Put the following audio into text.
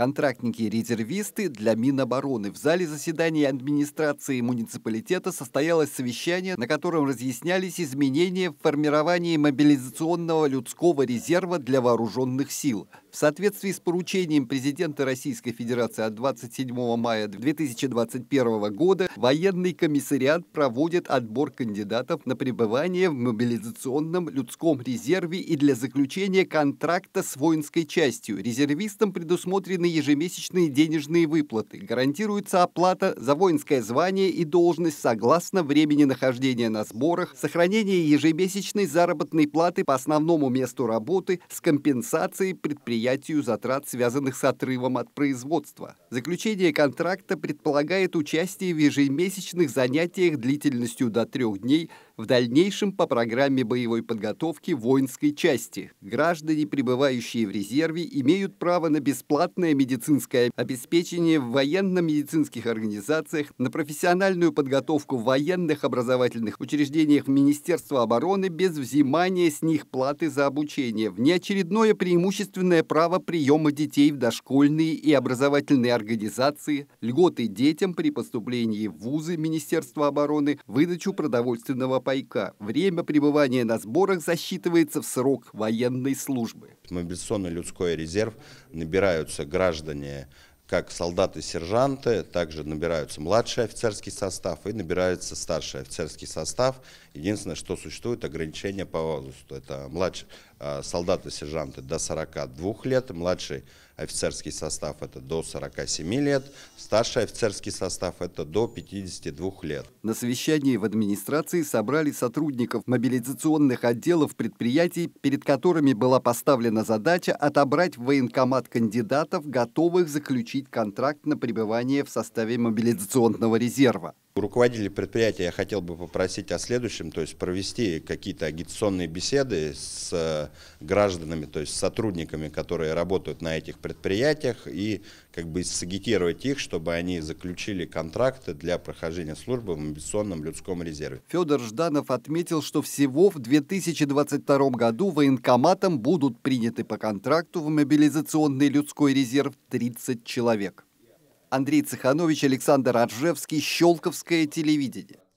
Контрактники-резервисты для Минобороны. В зале заседания администрации муниципалитета состоялось совещание, на котором разъяснялись изменения в формировании мобилизационного людского резерва для вооруженных сил. В соответствии с поручением президента Российской Федерации от 27 мая 2021 года военный комиссариат проводит отбор кандидатов на пребывание в мобилизационном людском резерве и для заключения контракта с воинской частью. Резервистам предусмотрены ежемесячные денежные выплаты, гарантируется оплата за воинское звание и должность согласно времени нахождения на сборах, сохранение ежемесячной заработной платы по основному месту работы с компенсацией предприятию затрат, связанных с отрывом от производства. Заключение контракта предполагает участие в ежемесячных занятиях длительностью до трех дней в дальнейшем по программе боевой подготовки воинской части. Граждане, пребывающие в резерве, имеют право на бесплатное бесплатное медицинское обеспечение в военно-медицинских организациях, на профессиональную подготовку в военных образовательных учреждениях Министерства обороны без взимания с них платы за обучение, внеочередное преимущественное право приема детей в дошкольные и образовательные организации, льготы детям при поступлении в вузы Министерства обороны, выдачу продовольственного пайка. Время пребывания на сборах засчитывается в срок военной службы. Мобилизационный людской резерв набираются граждане граждане как солдаты, сержанты, также набираются младший офицерский состав и набирается старший офицерский состав. Единственное, что существует ограничение по возрасту. Это младший, Э, солдаты-сержанты до 42 лет, младший офицерский состав это до 47 лет, старший офицерский состав это до 52 лет. На совещании в администрации собрали сотрудников мобилизационных отделов предприятий, перед которыми была поставлена задача отобрать в военкомат кандидатов, готовых заключить контракт на пребывание в составе мобилизационного резерва. Руководители предприятия я хотел бы попросить о следующем, то есть провести какие-то агитационные беседы с э, гражданами, то есть с сотрудниками, которые работают на этих предприятиях, и как бы сагитировать их, чтобы они заключили контракты для прохождения службы в амбиционном людском резерве. Федор Жданов отметил, что всего в 2022 году военкоматом будут приняты по контракту в мобилизационный людской резерв 30 человек. Андрей Цеханович, Александр Аржевский, Щелковское телевидение.